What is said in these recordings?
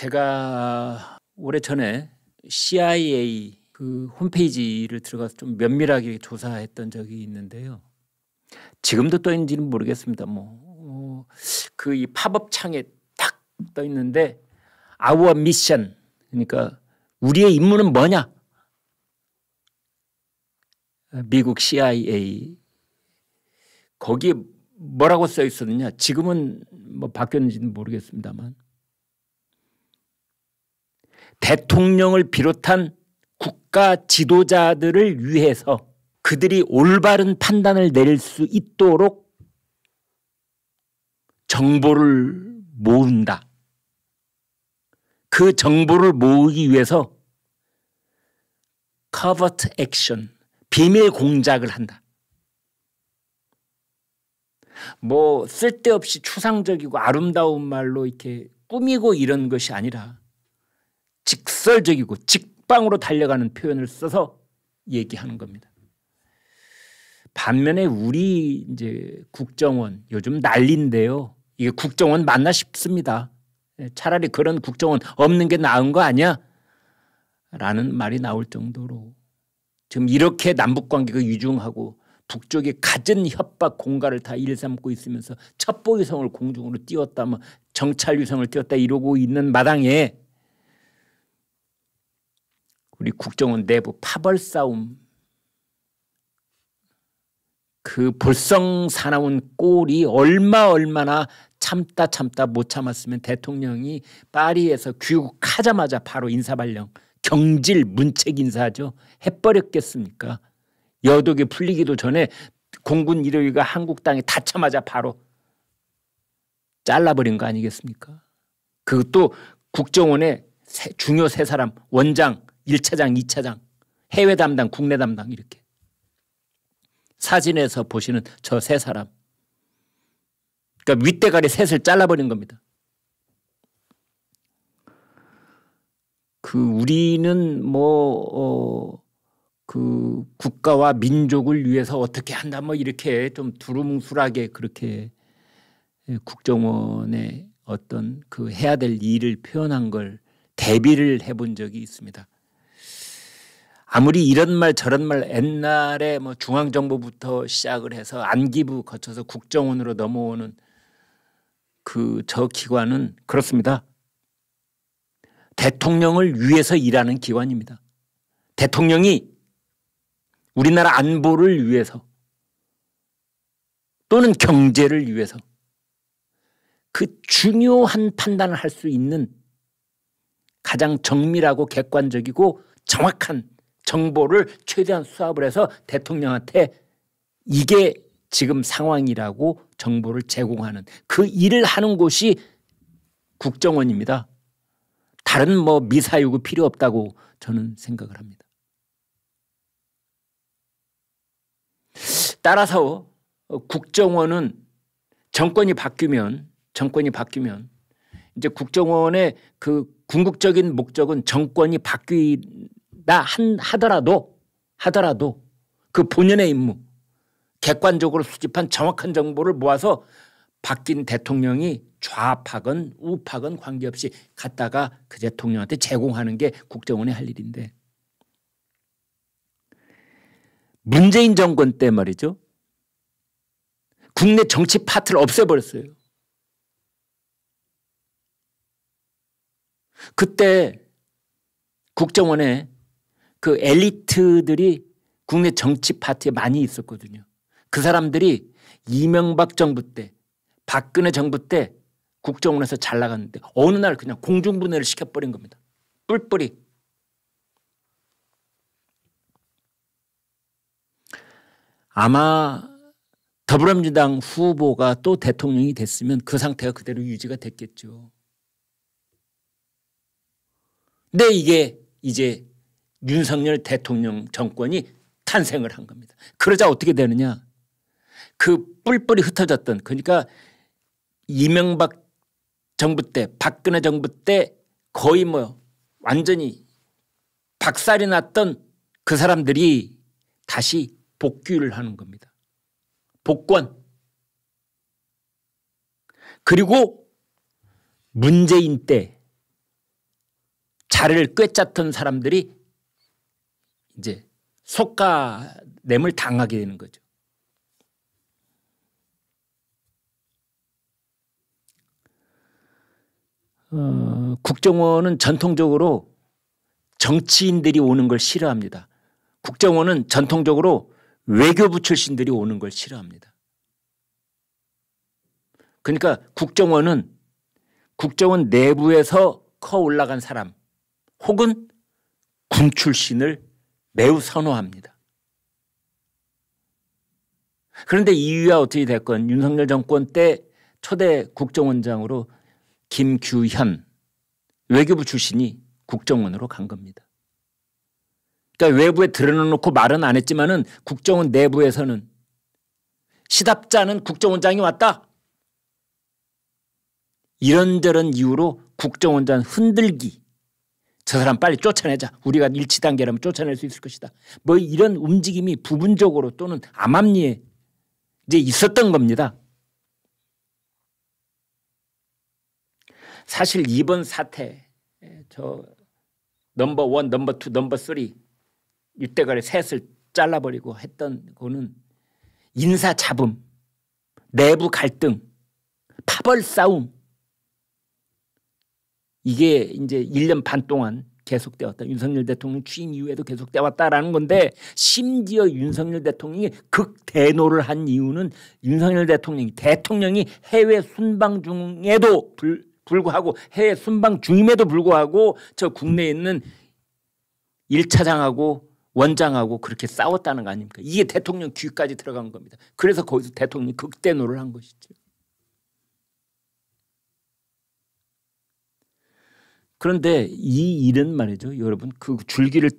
제가 오래전에 CIA 그 홈페이지를 들어가서 좀 면밀하게 조사했던 적이 있는데요. 지금도 떠있는지는 모르겠습니다. 뭐그이 어, 팝업 창에 딱 떠 있는데 our mission 그러니까 우리의 임무는 뭐냐? 미국 CIA 거기에 뭐라고 써 있었느냐? 지금은 뭐 바뀌었는지는 모르겠습니다만 대통령을 비롯한 국가 지도자들을 위해서 그들이 올바른 판단을 내릴 수 있도록 정보를 모은다. 그 정보를 모으기 위해서 covert action, 비밀 공작을 한다. 뭐 쓸데없이 추상적이고 아름다운 말로 이렇게 꾸미고 이런 것이 아니라 직설적이고 직방으로 달려가는 표현을 써서 얘기하는 겁니다. 반면에 우리 이제 국정원 요즘 난리인데요. 이게 국정원 맞나 싶습니다. 예, 차라리 그런 국정원 없는 게 나은 거 아니야? 라는 말이 나올 정도로 지금 이렇게 남북 관계가 유중하고 북쪽이 갖은 협박 공갈을 다 일삼고 있으면서 첩보 위성을 공중으로 띄웠다 뭐 정찰 위성을 띄웠다 이러고 있는 마당에 우리 국정원 내부 파벌 싸움 그 불성 사나운 꼴이 얼마 얼마나 참다 참다 못 참았으면 대통령이 파리에서 귀국하자마자 바로 인사발령 경질 문책 인사죠 해버렸겠습니까 여독이 풀리기도 전에 공군 일호위가 한국 땅에 닿자마자 바로 잘라버린 거 아니겠습니까 그것도 국정원의 세, 중요 세 사람 원장 1차장, 2차장, 해외 담당, 국내 담당 이렇게. 사진에서 보시는 저 세 사람. 그러니까 윗대가리 셋을 잘라버린 겁니다. 그 우리는 뭐, 어, 그 국가와 민족을 위해서 어떻게 한다 뭐 이렇게 좀 두루뭉술하게 그렇게 예, 국정원의 어떤 그 해야 될 일을 표현한 걸 대비를 해본 적이 있습니다. 아무리 이런 말 저런 말 옛날에 뭐 중앙정부부터 시작을 해서 안기부 거쳐서 국정원으로 넘어오는 그 저 기관은 그렇습니다. 대통령을 위해서 일하는 기관입니다. 대통령이 우리나라 안보를 위해서 또는 경제를 위해서 그 중요한 판단을 할 수 있는 가장 정밀하고 객관적이고 정확한 정보를 최대한 수합을 해서 대통령한테 이게 지금 상황이라고 정보를 제공하는 그 일을 하는 곳이 국정원입니다. 다른 뭐 미사유고 필요 없다고 저는 생각을 합니다. 따라서 국정원은 정권이 바뀌면 정권이 바뀌면 이제 국정원의 그 궁극적인 목적은 정권이 바뀌는 나 한, 하더라도 하더라도 그 본연의 임무 객관적으로 수집한 정확한 정보를 모아서 바뀐 대통령이 좌파건 우파건 관계없이 갔다가 그 대통령한테 제공하는 게 국정원의 할 일인데 문재인 정권 때 말이죠. 국내 정치 파트를 없애버렸어요. 그때 국정원에 그 엘리트들이 국내 정치 파트에 많이 있었거든요. 그 사람들이 이명박 정부 때 박근혜 정부 때 국정원에서 잘 나갔는데 어느 날 그냥 공중분해를 시켜버린 겁니다. 뿔뿔이. 아마 더불어민주당 후보가 또 대통령이 됐으면 그 상태가 그대로 유지가 됐겠죠. 근데 이게 이제 윤석열 대통령 정권이 탄생을 한 겁니다. 그러자 어떻게 되느냐. 그 뿔뿔이 흩어졌던 그러니까 이명박 정부 때 박근혜 정부 때 거의 뭐 완전히 박살이 났던 그 사람들이 다시 복귀를 하는 겁니다. 복권. 그리고 문재인 때 자리를 꿰 짰던 사람들이 이제 속가냄을 당하게 되는 거죠. 어, 국정원은 전통적으로 정치인들이 오는 걸 싫어합니다. 국정원은 전통적으로 외교부 출신들이 오는 걸 싫어합니다. 그러니까 국정원은 국정원 내부에서 커 올라간 사람 혹은 군 출신을 매우 선호합니다. 그런데 이유야 어떻게 됐건 윤석열 정권 때 초대 국정원장으로 김규현 외교부 출신이 국정원으로 간 겁니다. 그러니까 외부에 드러내놓고 말은 안 했지만은 국정원 내부에서는 시답지 않은 국정원장이 왔다. 이런저런 이유로 국정원장 흔들기 저 사람 빨리 쫓아내자. 우리가 일치 단계라면 쫓아낼 수 있을 것이다. 뭐 이런 움직임이 부분적으로 또는 암암리에 이제 있었던 겁니다. 사실 이번 사태 저 넘버 원, 넘버 투, 넘버 쓰리 이때가리 셋을 잘라버리고 했던 거는 인사 잡음, 내부 갈등, 파벌 싸움 이게 이제 1년 반 동안 계속되었다. 윤석열 대통령 취임 이후에도 계속돼 왔다라는 건데 심지어 윤석열 대통령이 극대노를 한 이유는 윤석열 대통령이 대통령이 해외 순방 중에도 불, 불구하고 해외 순방 중임에도 불구하고 저 국내에 있는 1차장하고 원장하고 그렇게 싸웠다는 거 아닙니까? 이게 대통령 귀까지 들어간 겁니다. 그래서 거기서 대통령이 극대노를 한 것이죠. 그런데 이 일은 말이죠. 여러분 그 줄기를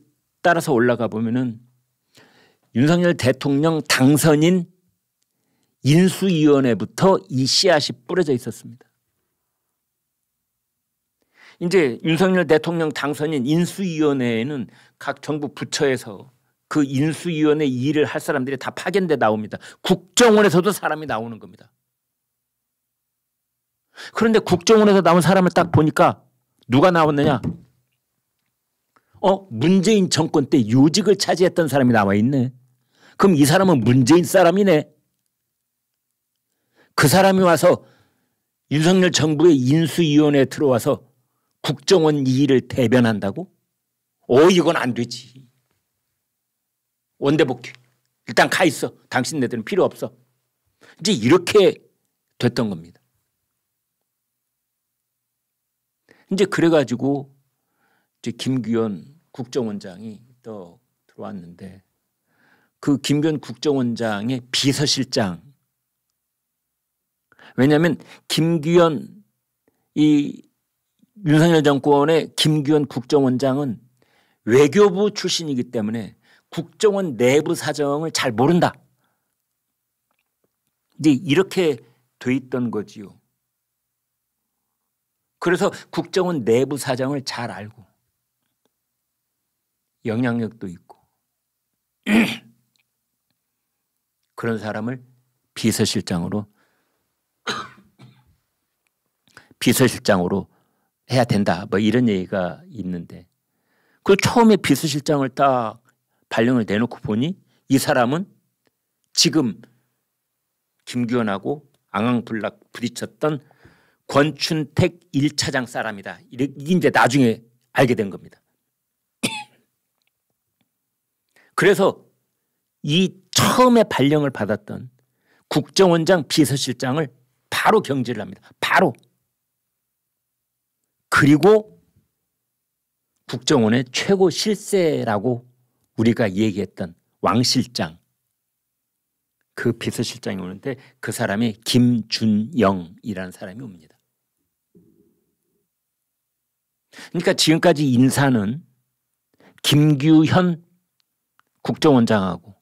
따라서 올라가 보면은 윤석열 대통령 당선인 인수위원회부터 이 씨앗이 뿌려져 있었습니다. 이제 윤석열 대통령 당선인 인수위원회에는 각 정부 부처에서 그 인수위원회 일을 할 사람들이 다 파견돼 나옵니다. 국정원에서도 사람이 나오는 겁니다. 그런데 국정원에서 나온 사람을 딱 보니까 누가 나왔느냐? 어 문재인 정권 때 요직을 차지했던 사람이 남아 있네. 그럼 이 사람은 문재인 사람이네. 그 사람이 와서 윤석열 정부의 인수위원회에 들어와서 국정원 이의를 대변한다고? 어 이건 안 되지. 원대복귀. 일단 가 있어. 당신네들은 필요 없어. 이제 이렇게 됐던 겁니다. 이제 그래가지고 이제 김규현 국정원장이 또 들어왔는데 그 김규현 국정원장의 비서실장 왜냐하면 김규현 이 윤석열 정권의 김규현 국정원장은 외교부 출신이기 때문에 국정원 내부 사정을 잘 모른다. 이제 이렇게 돼 있던 거지요. 그래서 국정원 내부 사정을 잘 알고 영향력도 있고 그런 사람을 비서실장으로 비서실장으로 해야 된다. 뭐 이런 얘기가 있는데 그 처음에 비서실장을 딱 발령을 내놓고 보니 이 사람은 지금 김규현하고 앙앙불락 부딪혔던 권춘택 1차장 사람이다. 이게 이제 나중에 알게 된 겁니다. 그래서 이 처음에 발령을 받았던 국정원장 비서실장을 바로 경질을 합니다. 바로. 그리고 국정원의 최고 실세라고 우리가 얘기했던 왕 실장 그 비서실장이 오는데 그 사람이 김준영이라는 사람이 옵니다. 그러니까 지금까지 인사는 김규현 국정원장하고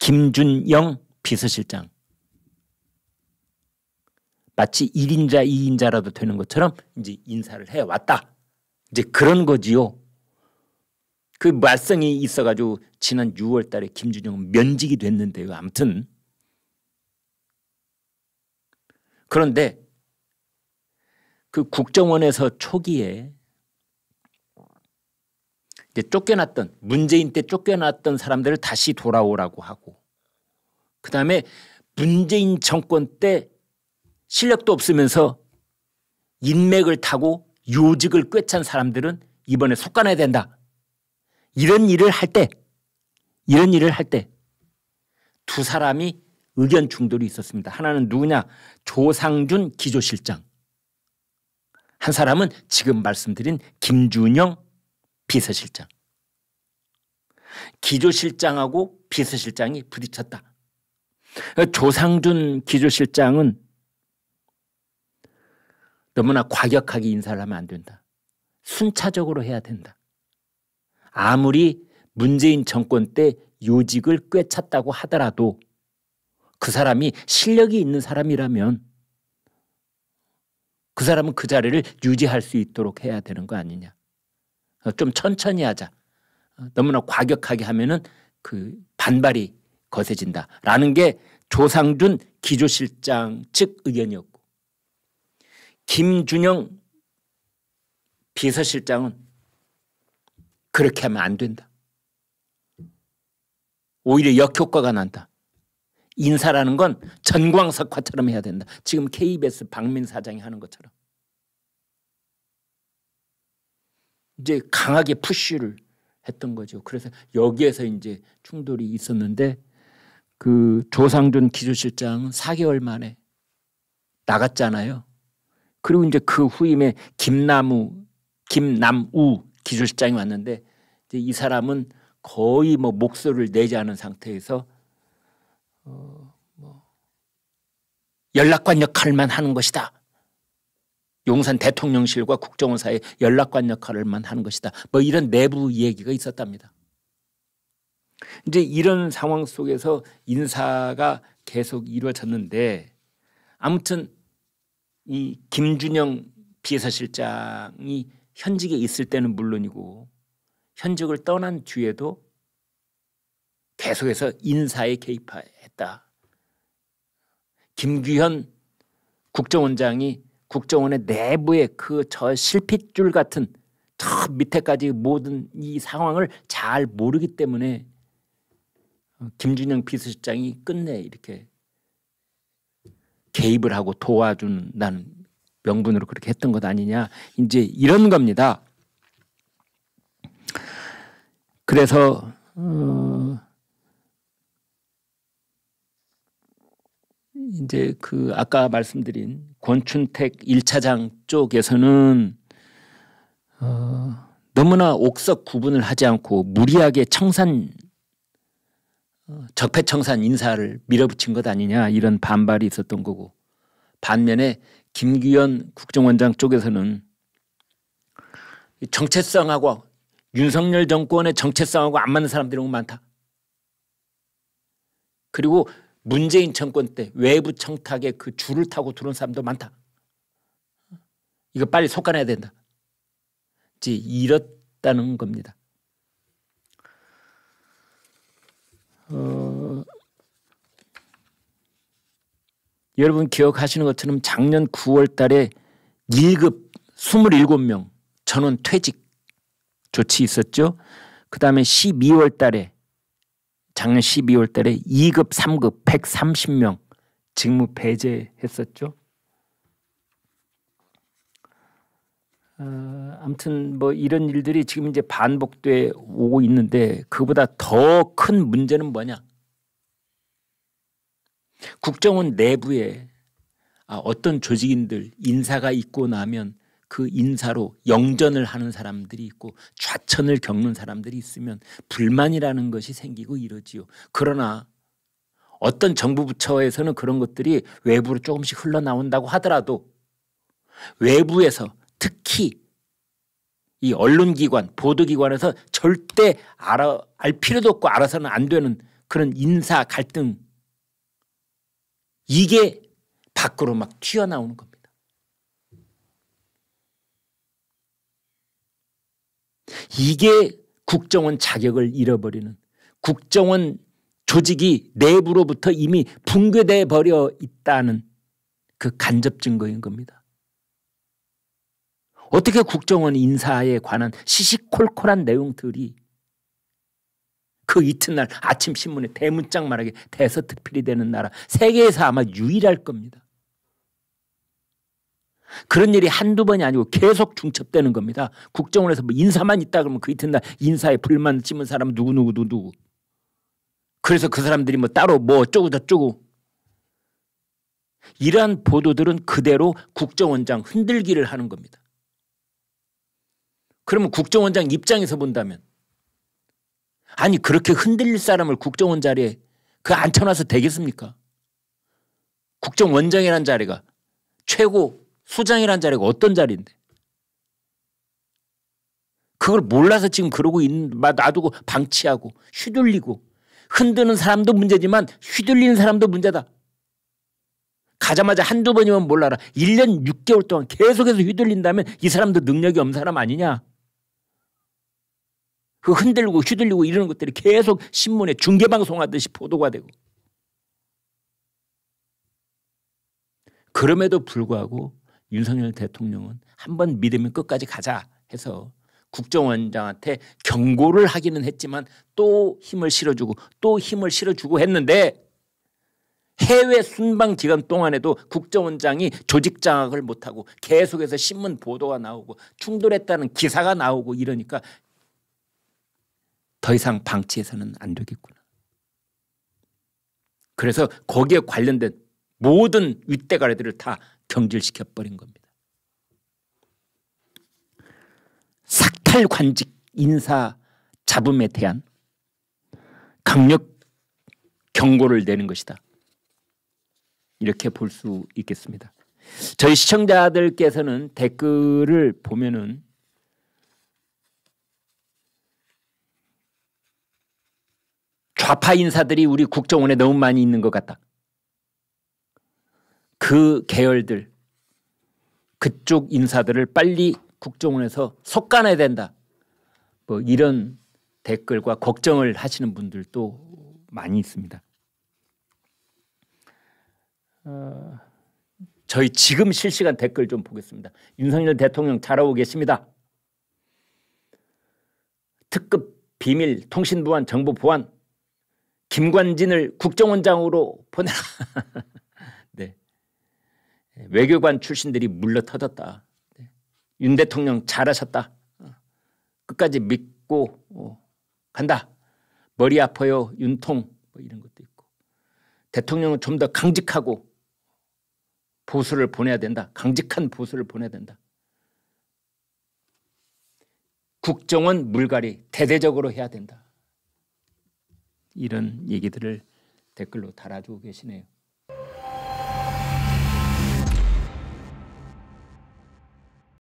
김준영 비서실장 마치 1인자 2인자라도 되는 것처럼 이제 인사를 해왔다. 이제 그런 거지요. 그 말썽이 있어가지고 지난 6월 달에 김준영은 면직이 됐는데요. 아무튼 그런데 그 국정원에서 초기에 쫓겨났던 문재인 때 쫓겨났던 사람들을 다시 돌아오라고 하고 그 다음에 문재인 정권 때 실력도 없으면서 인맥을 타고 요직을 꿰찬 사람들은 이번에 속가내야 된다. 이런 일을 할 때, 이런 일을 할 때 두 사람이 의견 충돌이 있었습니다. 하나는 누구냐? 조상준 기조실장. 한 사람은 지금 말씀드린 김준영 비서실장. 기조실장하고 비서실장이 부딪혔다. 조상준 기조실장은 너무나 과격하게 인사를 하면 안 된다. 순차적으로 해야 된다. 아무리 문재인 정권 때 요직을 꿰찼다고 하더라도 그 사람이 실력이 있는 사람이라면 그 사람은 그 자리를 유지할 수 있도록 해야 되는 거 아니냐. 좀 천천히 하자. 어, 너무나 과격하게 하면은 그 반발이 거세진다라는 게 조상준 기조실장 측 의견이었고 김준영 비서실장은 그렇게 하면 안 된다. 오히려 역효과가 난다. 인사라는 건 전광석화처럼 해야 된다. 지금 KBS 박민 사장이 하는 것처럼. 이제 강하게 푸쉬를 했던 거죠. 그래서 여기에서 이제 충돌이 있었는데 그 조상준 기조실장은 4개월 만에 나갔잖아요. 그리고 이제 그 후임에 김남우, 김남우 기조실장이 왔는데 이제 이 사람은 거의 뭐 목소리를 내지 않은 상태에서 어, 뭐 연락관 역할만 하는 것이다. 용산 대통령실과 국정원사의 연락관 역할을만 하는 것이다. 뭐 이런 내부 얘기가 있었답니다. 이제 이런 상황 속에서 인사가 계속 이루어졌는데 아무튼 이 김준영 비서실장이 현직에 있을 때는 물론이고 현직을 떠난 뒤에도 계속해서 인사에 개입했다. 김규현 국정원장이 국정원의 내부의 그 저 실핏줄 같은 저 밑에까지 모든 이 상황을 잘 모르기 때문에 어, 김준영 비서실장이 끝내 이렇게 개입을 하고 도와준다는 명분으로 그렇게 했던 것 아니냐 이제 이런 겁니다. 그래서 어 이제 그 아까 말씀드린 권춘택 1차장 쪽에서는 어, 너무나 옥석 구분을 하지 않고 무리하게 청산 어, 적폐청산 인사를 밀어붙인 것 아니냐 이런 반발이 있었던 거고 반면에 김기현 국정원장 쪽에서는 정체성하고 윤석열 정권의 정체성하고 안 맞는 사람들이 너무 많다. 그리고 문재인 정권 때 외부 청탁에 그 줄을 타고 들어온 사람도 많다. 이거 빨리 속아내야 된다. 이제 이렇다는 겁니다. 어, 여러분 기억하시는 것처럼 작년 9월 달에 2급 27명 전원 퇴직 조치 있었죠. 그 다음에 12월 달에 작년 12월 달에 2급, 3급 130명 직무 배제했었죠. 어, 아무튼 뭐 이런 일들이 지금 이제 반복돼 오고 있는데 그보다 더 큰 문제는 뭐냐? 국정원 내부에 아, 어떤 조직인들 인사가 있고 나면 그 인사로 영전을 하는 사람들이 있고 좌천을 겪는 사람들이 있으면 불만이라는 것이 생기고 이러지요. 그러나 어떤 정부 부처에서는 그런 것들이 외부로 조금씩 흘러나온다고 하더라도 외부에서 특히 이 언론기관, 보도기관에서 절대 알아, 알 필요도 없고 알아서는 안 되는 그런 인사 갈등 이게 밖으로 막 튀어나오는 겁니다. 이게 국정원 자격을 잃어버리는 국정원 조직이 내부로부터 이미 붕괴돼 버려 있다는 그 간접 증거인 겁니다. 어떻게 국정원 인사에 관한 시시콜콜한 내용들이 그 이튿날 아침 신문에 대문짝 말하게 대서특필이 되는 나라 세계에서 아마 유일할 겁니다. 그런 일이 한두 번이 아니고 계속 중첩되는 겁니다. 국정원에서 뭐 인사만 있다 그러면 그 이튿날 인사에 불만 찜은 사람 누구누구 누구. 그래서 그 사람들이 뭐 따로 뭐 어쩌고 저쩌고. 이러한 보도들은 그대로 국정원장 흔들기를 하는 겁니다. 그러면 국정원장 입장에서 본다면 아니 그렇게 흔들릴 사람을 국정원 자리에 그 앉혀놔서 되겠습니까? 국정원장이라는 자리가 최고 수장이란 자리가 어떤 자리인데 그걸 몰라서 지금 그러고 있는 놔두고 방치하고 휘둘리고 흔드는 사람도 문제지만 휘둘리는 사람도 문제다. 가자마자 한두 번이면 몰라라. 1년 6개월 동안 계속해서 휘둘린다면 이 사람도 능력이 없는 사람 아니냐. 그 흔들고 휘둘리고 이러는 것들이 계속 신문에 중계방송하듯이 보도가 되고 그럼에도 불구하고 윤석열 대통령은 한 번 믿으면 끝까지 가자 해서 국정원장한테 경고를 하기는 했지만 또 힘을 실어주고 또 힘을 실어주고 했는데 해외 순방 기간 동안에도 국정원장이 조직 장악을 못하고 계속해서 신문 보도가 나오고 충돌했다는 기사가 나오고 이러니까 더 이상 방치해서는 안 되겠구나. 그래서 거기에 관련된 모든 윗대가리들을 다 경질시켜 버린 겁니다. 삭탈 관직 인사 잡음에 대한 강력 경고를 내는 것이다. 이렇게 볼 수 있겠습니다. 저희 시청자들께서는 댓글을 보면은 좌파 인사들이 우리 국정원에 너무 많이 있는 것 같다. 그 계열들 그쪽 인사들을 빨리 국정원에서 석간해야 된다. 뭐 이런 댓글과 걱정을 하시는 분들도 많이 있습니다. 어, 저희 지금 실시간 댓글 좀 보겠습니다. 윤석열 대통령 잘하고 계십니다. 특급 비밀 통신보안 정보 보안 김관진을 국정원장으로 보내라. 외교관 출신들이 물러 터졌다. 네. 윤 대통령 잘하셨다. 어. 끝까지 믿고 어, 간다. 머리 아파요 윤통 뭐 이런 것도 있고 대통령은 좀 더 강직하고 보수를 보내야 된다. 강직한 보수를 보내야 된다. 국정원 물갈이 대대적으로 해야 된다. 이런 얘기들을 댓글로 달아주고 계시네요.